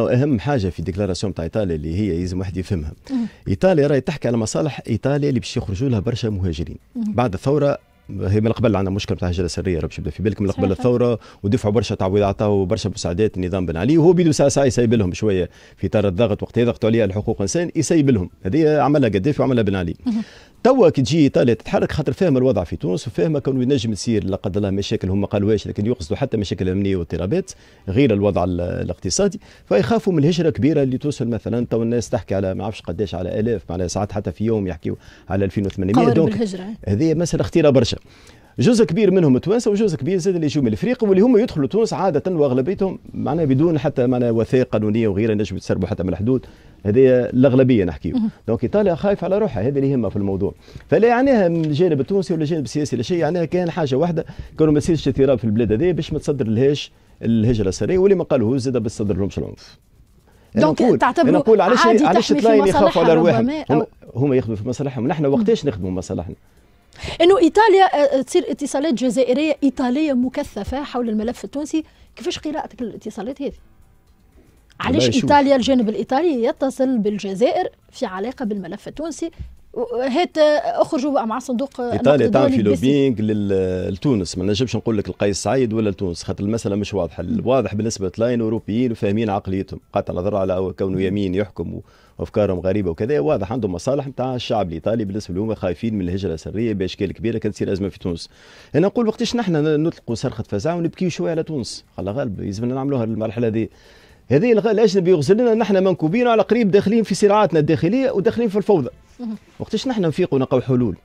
اهم حاجه في ديكلاراسيون تاع ايطاليا اللي هي لازم واحد يفهمها ايطاليا راهي تحكي على مصالح ايطاليا اللي باش يخرجوا لها برشا مهاجرين بعد الثوره هي من قبل عندنا مشكل تاع الهجره السريه راه يبدا في بالك من قبل الثوره ودفعوا برشا تعويض عطاو برشا مساعدات النظام بن علي وهو بيدو ساعه ساعه يسيب لهم شويه في اطار الضغط وقت يضغطوا عليها الحقوق الانسان يسيب لهم هذه عملها قدافي وعملها بن علي توا كي تجي ايطاليا تتحرك خاطر فاهمه الوضع في تونس وفاهمه كون ينجم تصير لا قدر الله مشاكل هم قالوهاش لكن يقصدوا حتى مشاكل امنيه واضطرابات غير الوضع الاقتصادي فيخافوا من الهجره كبيره اللي توصل مثلا تو الناس تحكي على ما عرفش قداش على الاف معناها ساعات حتى في يوم يحكيوا على 2800 دونك هذه مساله خطيره برشا جزء كبير منهم تونس وجزء كبير زاد اللي يجوا من الافريق واللي هم يدخلوا تونس عاده واغلبيتهم معناها بدون حتى معناها وثائق قانونيه وغيرها نجم يتسربوا حتى من الحدود هذه الاغلبيه نحكي دونك ايطاليا خايف على روحها هذا اللي يهمها في الموضوع فلا يعنيها من الجانب التونسي ولا الجانب السياسي لا شيء يعنيها كان حاجه واحده كانوا ما يصيرش اضطراب في البلاد هذه باش ما تصدر لهاش الهجره السريه واللي ما قالوه زاد باش تصدر لهمش العنف دونك تعتبروا نقول علاش علاش يخافوا على رواحهم هم, هم يخدموا في مصالحهم نحن وقتاش نخدموا مصالحنا انه ايطاليا آه، آه، تصير اتصالات جزائريه ايطاليه مكثفه حول الملف التونسي كيفاش قراءتك للاتصالات هذه علاش ايطاليا الجانب الايطالي يتصل بالجزائر في علاقه بالملف التونسي هات اخرجوا مع صندوق ايطاليا تعمل في لوبينغ لتونس ما نجمش نقول لك القيس سعيد ولا لتونس خاطر المساله مش واضحه الواضح بالنسبه لاين اوروبيين وفاهمين عقليتهم قطع نظر على كونه يمين يحكم وافكارهم غريبه وكذا واضح عندهم مصالح نتاع الشعب الايطالي بالنسبه لهم خايفين من الهجره السريه باشكال كبيره كانت تصير ازمه في تونس انا نقول وقتاش نحن نطلقوا صرخه فزع ونبكي شويه على تونس خلا غالب يلزمنا نعملوها المرحله هذه هذه الاجنبي يغزل لنا نحن منكوبين على قريب داخلين في صراعاتنا الداخليه وداخلين في الفوضى وقتاش نحن نفيقوا نلقاو حلول